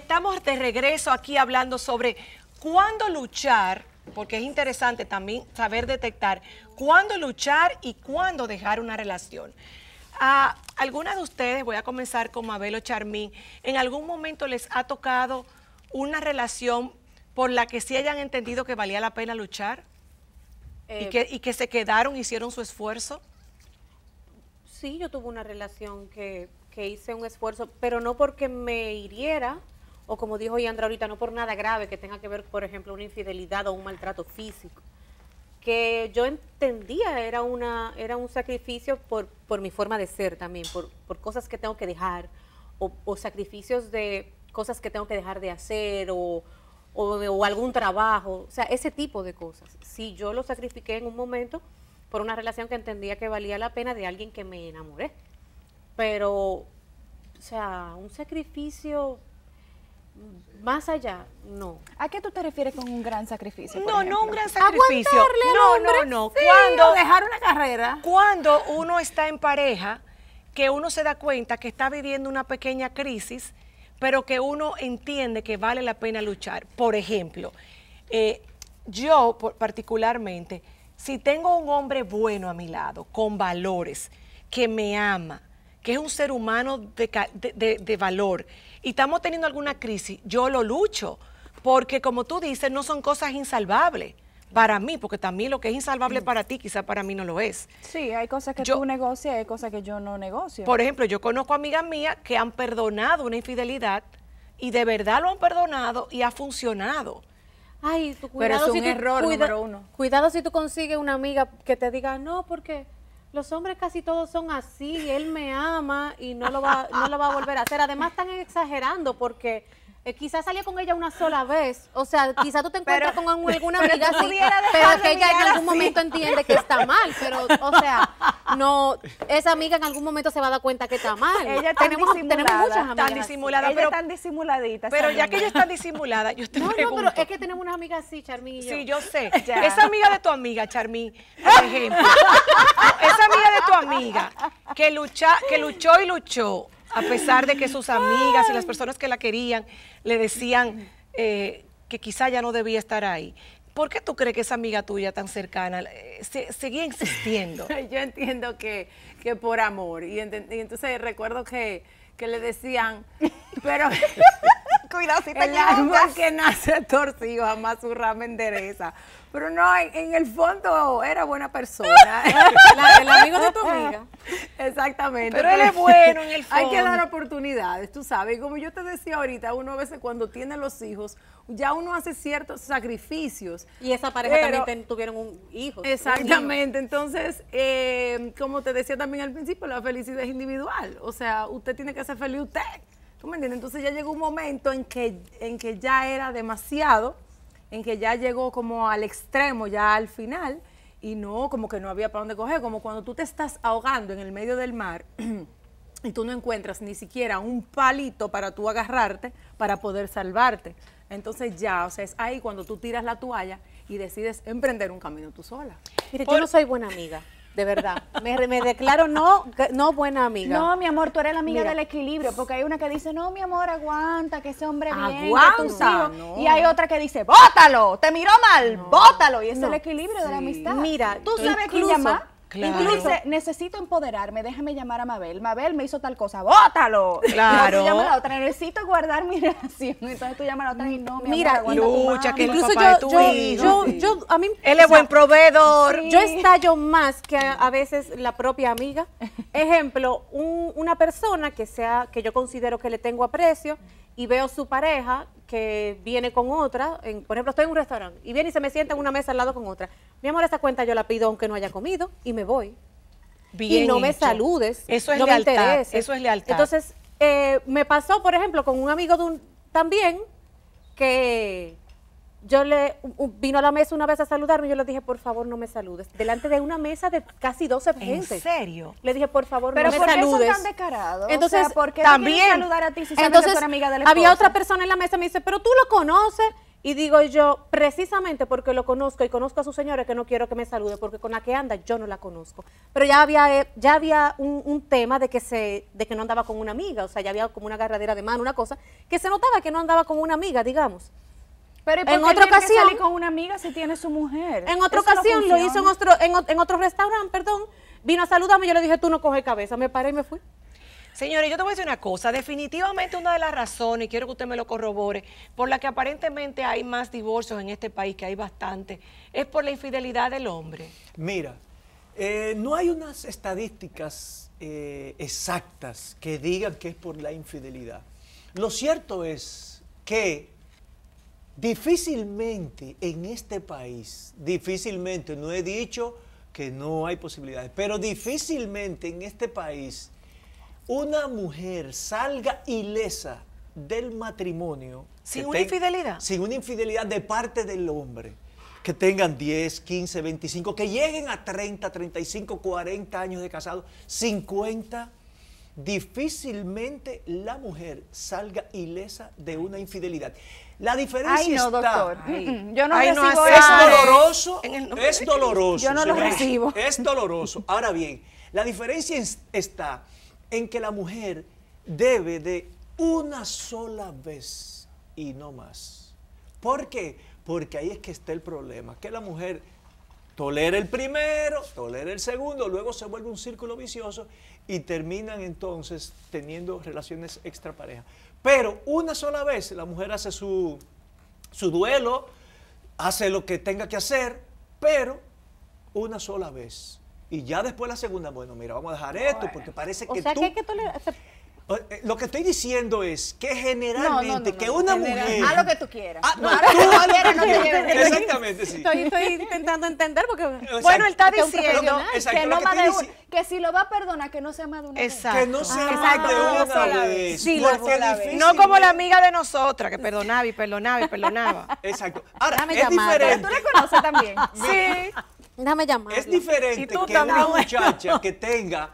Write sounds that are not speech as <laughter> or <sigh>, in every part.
estamos de regreso aquí hablando sobre cuándo luchar, porque es interesante también saber detectar cuándo luchar y cuándo dejar una relación. A alguna de ustedes, voy a comenzar con Mabelo Charmín, en algún momento les ha tocado una relación por la que sí hayan entendido que valía la pena luchar eh, y, que, se quedaron, hicieron su esfuerzo. Sí, yo tuve una relación que que hice un esfuerzo, pero no porque me hiriera, o como dijo Yandra ahorita, no por nada grave que tenga que ver, por ejemplo, una infidelidad o un maltrato físico, que yo entendía era, una, era un sacrificio por, mi forma de ser también, por, cosas que tengo que dejar, o, sacrificios de cosas que tengo que dejar de hacer, o, algún trabajo, o sea, ese tipo de cosas. Si yo lo sacrifiqué en un momento por una relación que entendía que valía la pena de alguien que me enamoré, pero, o sea, un sacrificio más allá, no. ¿A qué tú te refieres con un gran sacrificio? No, no un gran sacrificio. no, no, no. cuando dejar una carrera. Cuando uno está en pareja, que uno se da cuenta que está viviendo una pequeña crisis, pero que uno entiende que vale la pena luchar. Por ejemplo, eh, yo particularmente, si tengo un hombre bueno a mi lado, con valores, que me ama, que es un ser humano de valor, y estamos teniendo alguna crisis, yo lo lucho, porque como tú dices, no son cosas insalvables para mí, porque también lo que es insalvable mm. para ti, quizá para mí no lo es. Sí, hay cosas que yo, tú negocias y hay cosas que yo no negocio. Por ejemplo, yo conozco amigas mías que han perdonado una infidelidad y de verdad lo han perdonado y ha funcionado. Ay, cuidado Pero es un error número uno. Cuidado si tú consigues una amiga que te diga, no, porque los hombres casi todos son así, él me ama y no lo va, no lo va a volver a hacer. Además están exagerando porque eh, quizás salía con ella una sola vez. O sea, ah, quizás tú te encuentras con <laughs> alguna amiga así, pero que ella en algún momento entiende que está mal. Pero, o sea, no, esa amiga en algún momento se va a dar cuenta que está mal. Ella está tenemos, tenemos muchas amigas. Están disimuladas, pero, están disimuladitas. Pero ya que ella está disimulada, yo estoy no, No, pero es que tenemos unas amigas así, Charmín. Sí, yo sé. <laughs> Esa amiga de tu amiga, Charmín, por ejemplo. <laughs> esa amiga de tu amiga que, que luchó y luchó a pesar de que sus amigas y las personas que la querían le decían eh, que quizá ya no debía estar ahí. ¿Por qué tú crees que esa amiga tuya tan cercana eh, seguía insistiendo? <laughs> Yo entiendo que, que por amor. Y, entonces recuerdo que, que le decían, pero... <laughs> Cuidado si te El que nace <laughs> torcido jamás su rama endereza. Pero no, en, el fondo era buena persona. <laughs> el amigo de tu amiga. Exactamente. Pero él es bueno en el fondo. <laughs> Hay que dar oportunidades, tú sabes. Y como yo te decía ahorita, uno a veces cuando tiene los hijos, ya uno hace ciertos sacrificios. Y esa pareja también tuvieron un hijo. Exactamente. Entonces, eh, como te decía también al principio, la felicidad es individual. O sea, usted tiene que ser feliz usted. Entonces ya llegó un momento en que, en que ya era demasiado, en que ya llegó como al extremo, ya al final, y no, como que no había para dónde coger, como cuando tú te estás ahogando en el medio del mar <clears throat> y tú no encuentras ni siquiera un palito para tú agarrarte, para poder salvarte. Entonces ya, o sea, es ahí cuando tú tiras la toalla y decides emprender un camino tú sola. Mire, yo no soy buena amiga. De verdad. Me, declaro no, no buena amiga. No, mi amor, tú eres la amiga del equilibrio, porque hay una que dice, no, mi amor, aguanta, que ese hombre viene. Aguanta. Y hay otra que dice, bótalo, te miró mal, bótalo. Y es el equilibrio de la amistad. Mira, tú sabes quién llamar Incluso necesito empoderarme, déjame llamar a Mabel. Mabel me hizo tal cosa, ¡bótalo! <laughs> Claro. a la otra, necesito guardar mi <laughs> relación. Entonces tú llamas a la otra y no, me Mira, lucha, que incluso yo, yo, yo, Él es buen proveedor. Yo estallo más que a, veces la propia amiga. <laughs> Ejemplo, una persona que sea, que yo considero que le tengo aprecio y veo su pareja que viene con otra, por ejemplo, estoy en un restaurante y viene y se me sienta en una mesa al lado con otra. Mi amor, esa cuenta yo la pido aunque no haya comido y me voy. y no me saludes. Eso es no Me eso es lealtad. Entonces, eh, me pasó, por ejemplo, con un amigo de un, también que yo le vino a la mesa una vez a saludarme y yo le dije, por favor, no me saludes. Delante de una mesa de casi 12 gente. ¿En serio? Le dije, por favor, no me saludes. Pero por son tan descarados Entonces, o ¿por qué también, saludar a ti si entonces, que amiga Había otra persona en la mesa me dice, "Pero tú lo conoces." Y digo yo, precisamente porque lo conozco y conozco a su señora que no quiero que me salude, porque con la que anda yo no la conozco. Pero ya había, eh, ya había un, tema de que se, de que no andaba con una amiga, o sea, ya había como una agarradera de mano, una cosa, que se notaba que no andaba con una amiga, digamos. Pero ¿y por en qué otra ocasión con una amiga si tiene su mujer. En otra ocasión lo hizo en otro, en, otro restaurante, perdón. Vino a saludarme, y yo le dije, tú no coge cabeza, me paré y me fui. Señores, yo te voy a decir una cosa, definitivamente una de las razones, y quiero que usted me lo corrobore, por la que aparentemente hay más divorcios en este país, que hay bastante, es por la infidelidad del hombre. Mira, eh, no hay unas estadísticas eh, exactas que digan que es por la infidelidad. Lo cierto es que Difícilmente en este país, difícilmente, no he dicho que no hay posibilidades, pero difícilmente en este país una mujer salga ilesa del matrimonio. Sin una infidelidad. Sin una infidelidad de parte del hombre. Que tengan 10, 15, 25, que lleguen a 30, 35, 40 años de casado, 50. Difícilmente la mujer salga ilesa de una infidelidad. La diferencia Ay, no, Doctor. Mm, mm. Es doloroso. Es doloroso. Yo no recibo. Es doloroso. Ahora bien, la diferencia está en que la mujer debe de una sola vez y no más. ¿Por qué? Porque ahí es que está el problema, que la mujer tolera el primero, tolera el segundo, luego se vuelve un círculo vicioso y terminan entonces teniendo relaciones extraparejas. Pero una sola vez la mujer hace su, su duelo, hace lo que tenga que hacer, pero una sola vez. Y ya después la segunda, bueno, mira, vamos a dejar esto porque parece que eh, lo que estoy diciendo es que generalmente que una mujer... a lo que tú quieras. Ah, no, tú haz lo que tú quieras. Exactamente, sí. Estoy, intentando entender porque... Bueno, él está diciendo que, no más de que si lo va a perdonar, que no sea más de una Exacto. Que no sea ah, de una vez. Sí, difícil, no como la amiga de nosotras, que perdonaba y perdonaba y perdonaba. <laughs> Exacto. Ahora, es diferente. tú la conoces también. sí. Dame llamar. Es diferente que una muchacha que tenga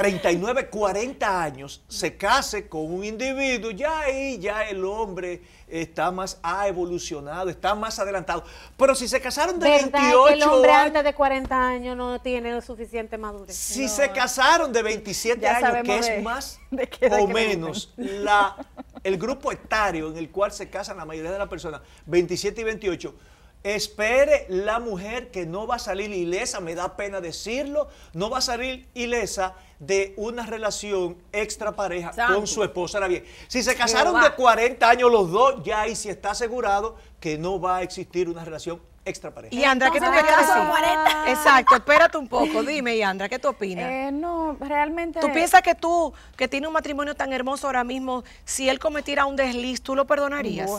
39, 40 años, se case con un individuo, ya ahí ya el hombre está más, ha evolucionado, está más adelantado. Pero si se casaron de 28 el hombre antes de 40 años no tiene suficiente madurez. Si se casaron de 27 años, que es más <laughs> o menos la, el grupo etario en el cual se casan la mayoría de las personas, 27 y 28, Espere la mujer que no va a salir ilesa, me da pena decirlo, no va a salir ilesa de una relación extra pareja con su esposa. Ahora bien, si se casaron de 40 años los dos, ya ahí sí está asegurado que no va a existir una relación extra pareja. Y ¿qué tú te quedas así? Exacto, espérate un poco, dime, Yandra, ¿qué tú opinas? Eh, no, realmente... ¿Tú piensas que tú, que tiene un matrimonio tan hermoso ahora mismo, si él cometiera un desliz, tú lo perdonarías?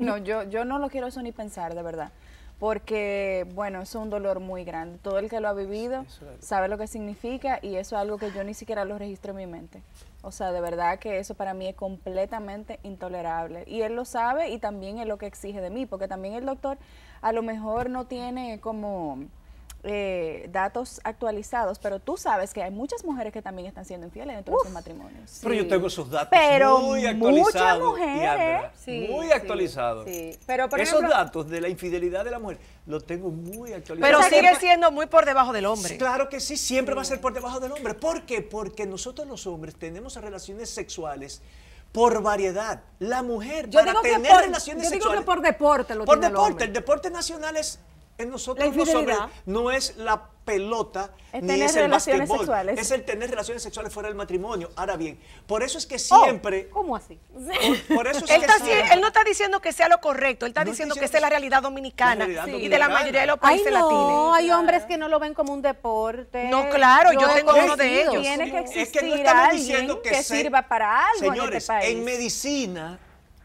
No, yo, yo no lo quiero eso ni pensar, de verdad. Porque, bueno, es un dolor muy grande. Todo el que lo ha vivido sabe lo que significa y eso es algo que yo ni siquiera lo registro en mi mente. O sea, de verdad que eso para mí es completamente intolerable. Y él lo sabe y también es lo que exige de mí, porque también el doctor a lo mejor no tiene como eh, datos actualizados, pero tú sabes que hay muchas mujeres que también están siendo infieles dentro de sus matrimonios. Pero yo tengo esos datos muy actualizados. Muchas muy actualizados. pero esos datos de la infidelidad de la mujer los tengo muy actualizados. Pero sigue siendo muy por debajo del hombre. Claro que sí, siempre va a ser por debajo del hombre. ¿Por qué? Porque nosotros los hombres tenemos relaciones sexuales por variedad. La mujer, para tener por, relaciones sexuales. por deporte lo Por deporte, el deporte nacional es en nosotros hombres no es la pelota ni es el básquetbol, sexuales. es el tener relaciones sexuales fuera del matrimonio. Ahora bien, por eso es que oh, siempre... ¿Cómo así? Por, eso es él, él no está diciendo que sea lo correcto, él está diciendo, que es la realidad dominicana y de la mayoría de los países latinos. no, hay hombres que no lo ven como un deporte. No, claro, yo, tengo uno de ellos. Tiene que existir es que no estamos diciendo alguien que, sirva para algo en, este país. en medicina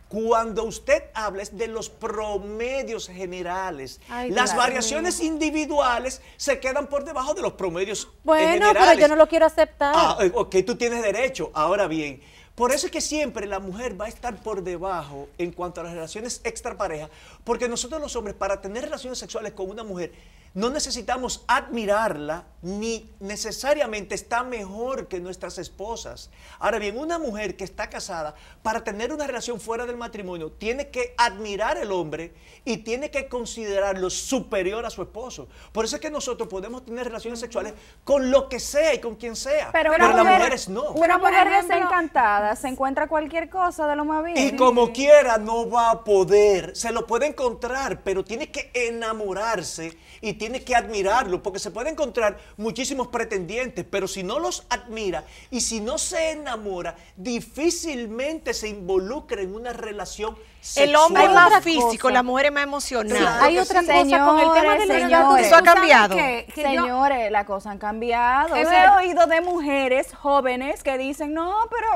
cuando usted habla de los promedios generales. Las variaciones individuales se quedan por debajo de los promedios generales. Bueno, pero yo no lo quiero aceptar. Ah, eh, ok, tú tienes derecho. Ahora bien, por eso es que siempre la mujer va a estar por debajo en cuanto a las relaciones extraparejas, porque nosotros los hombres, para tener relaciones sexuales con una mujer, no necesitamos admirarla ni necesariamente está mejor que nuestras esposas. Ahora bien, una mujer que está casada, para tener una relación fuera del matrimonio, tiene que admirar al hombre y tiene que considerarlo superior a su esposo. Por eso es que nosotros podemos tener relaciones sexuales con lo que sea y con quien sea. Pero, las mujeres no. Una mujer desencantada se encuentra cualquier cosa de lo más bien. Y como quiera no va a poder, se lo puede encontrar, pero tiene que enamorarse y tiene tiene que admirarlo, porque se puede encontrar muchísimos pretendientes, pero si no los admira y si no se enamora, difícilmente se involucra en una relación Sexual. El hombre es más físico, la mujer es más emocional. hay otra cosa con el tema del señores, Eso ha cambiado. señores, la cosa han cambiado. He oído de mujeres jóvenes que dicen, no, pero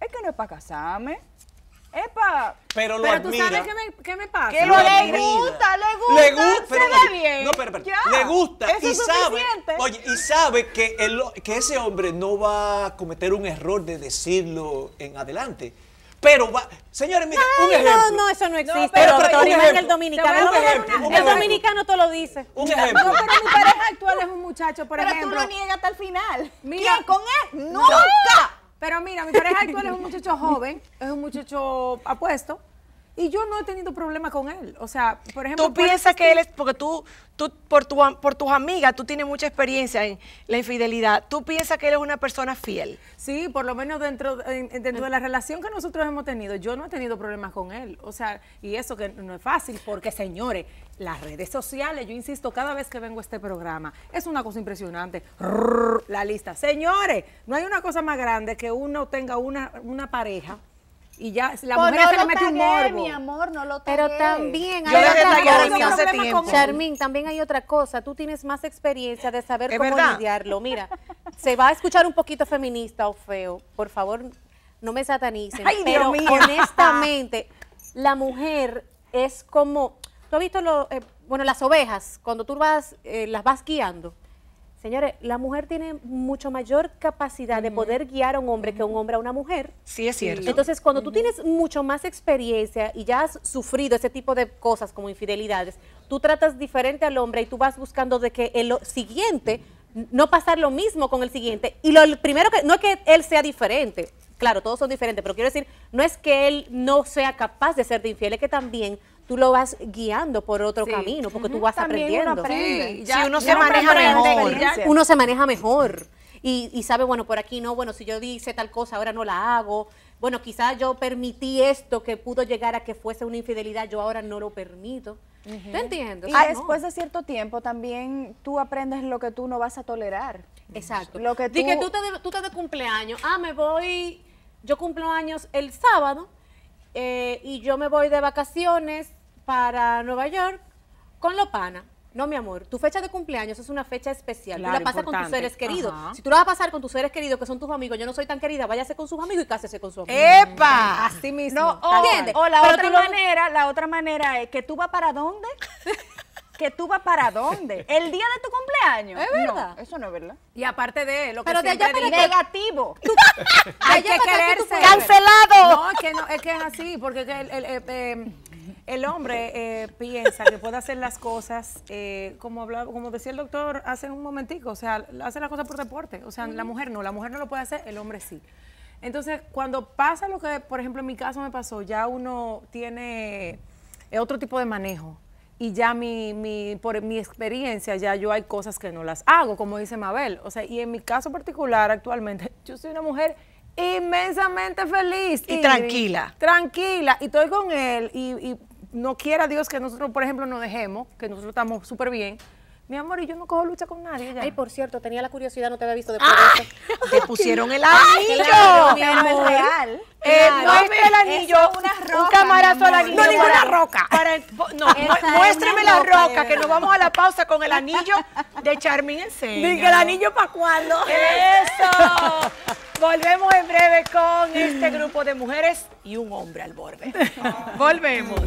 es que no es para casarme. ¡Epa! Pero lo pero tú sabes qué me, qué me pasa. Que le gusta, le gusta. Le gusta, pero, se bien. No, pero, le gusta y sabe. Oye, y sabe que, ese hombre no va a cometer un error de decirlo en adelante. Pero va, señores, miren, no, un ejemplo. No, no, eso no existe. pero, pero, pero el dominicano. el dominicano te lo dice. Un ejemplo. No, pero mi pareja actual es un muchacho, por ejemplo. Pero tú lo niegas hasta el final. Mira, ¿Quién con él? ¡Nunca! Pero mira, mi pareja actual es un muchacho joven, es un muchacho apuesto, y yo no he tenido problemas con él. O sea, por ejemplo... Tú piensas que él es... Porque tú, tú por, tu, por tus amigas, tú tienes mucha experiencia en la infidelidad. ¿Tú piensas que él es una persona fiel? Sí, por lo menos dentro, de la relación que nosotros hemos tenido, yo no he tenido problemas con él. O sea, y eso que no es fácil, porque señores, las redes sociales, yo insisto, cada vez que vengo a este programa, es una cosa impresionante. La lista. Señores, no hay una cosa más grande que uno tenga una, una pareja y ya la pues mujer no se le mete un morbo. mi amor, no lo Pero también hay otra cosa. Charmín, también hay otra cosa. Tú tienes más experiencia de saber cómo lidiarlo. Mira, se va a escuchar un poquito feminista o feo. Por favor, no me satanicen. pero Dios honestamente, la mujer es como... ¿Tú has visto lo, eh, bueno, las ovejas? Cuando tú vas, eh, las vas guiando Señores, la mujer tiene mucho mayor capacidad de poder guiar a un hombre que un hombre a una mujer. Sí, es cierto. Entonces, cuando tú tienes mucho más experiencia y ya has sufrido ese tipo de cosas como infidelidades, tú tratas diferente al hombre y tú vas buscando de que el siguiente no pasar lo mismo con el siguiente. Y lo primero que no es que él sea diferente, claro, todos son diferentes, pero quiero decir, no es que él no sea capaz de ser de infiel, es que también tú lo vas guiando por otro camino, porque tú vas aprendiendo. Uno si uno se maneja mejor. Uno se maneja mejor. Y, sabe, bueno, por aquí no, bueno, si yo dice tal cosa, ahora no la hago. Bueno, quizás yo permití esto que pudo llegar a que fuese una infidelidad, yo ahora no lo permito. ¿Te entiendo? Y ah, después de cierto tiempo también tú aprendes lo que tú no vas a tolerar. Exacto. Lo que tú... te, de, tú te de cumpleaños, ah, me voy, yo cumplo años el sábado, eh, y yo me voy de vacaciones para Nueva York con Lopana. No, mi amor, tu fecha de cumpleaños es una fecha especial. la pasas con tus seres queridos. Si tú la vas a pasar con tus seres queridos, que son tus amigos, yo no soy tan querida, váyase con sus amigos y cásese con su amigos ¡Epa! Así mismo. No, o, la otra manera, la otra manera es que tú vas para dónde? <laughs> que tú vas para dónde. El día de tu cumpleaños años Es verdad. eso no es verdad. Y aparte de lo que Pero negativo. <laughs> hay <laughs> que quererse. Cancelado. No, es que, no, es que es así, porque eh, el, hombre eh, piensa que puede hacer las cosas, eh, como hablaba, como decía el doctor hace un momentico, o sea, hace las cosas por deporte. O sea, la mujer no, la mujer no lo puede hacer, el hombre sí. Entonces, cuando pasa lo que, por ejemplo, en mi caso me pasó, ya uno tiene otro tipo de manejo y ya mi, mi, por mi experiencia, ya yo hay cosas que no las hago, como dice Mabel. O sea, y en mi caso particular actualmente, <laughs> yo soy una mujer inmensamente feliz. Y, tranquila. Tranquila, y estoy con él, y, no quiera Dios que nosotros, por ejemplo, nos dejemos, que nosotros estamos súper bien. Mi amor, y yo no cojo lucha con nadie y Ay, por cierto, tenía la curiosidad, no te había visto después de Te <laughs> pusieron el anillo. Ay, mi amor. real. Eh, este el anillo, un camarazo al anillo. No, ninguna roca. muéstreme la roca, que nos vamos a la pausa con el anillo de Charmín Enseña. Diga, ¿el anillo para cuándo? ¡Eso! Volvemos en breve con este grupo de mujeres y un hombre al borde. <laughs> Volvemos.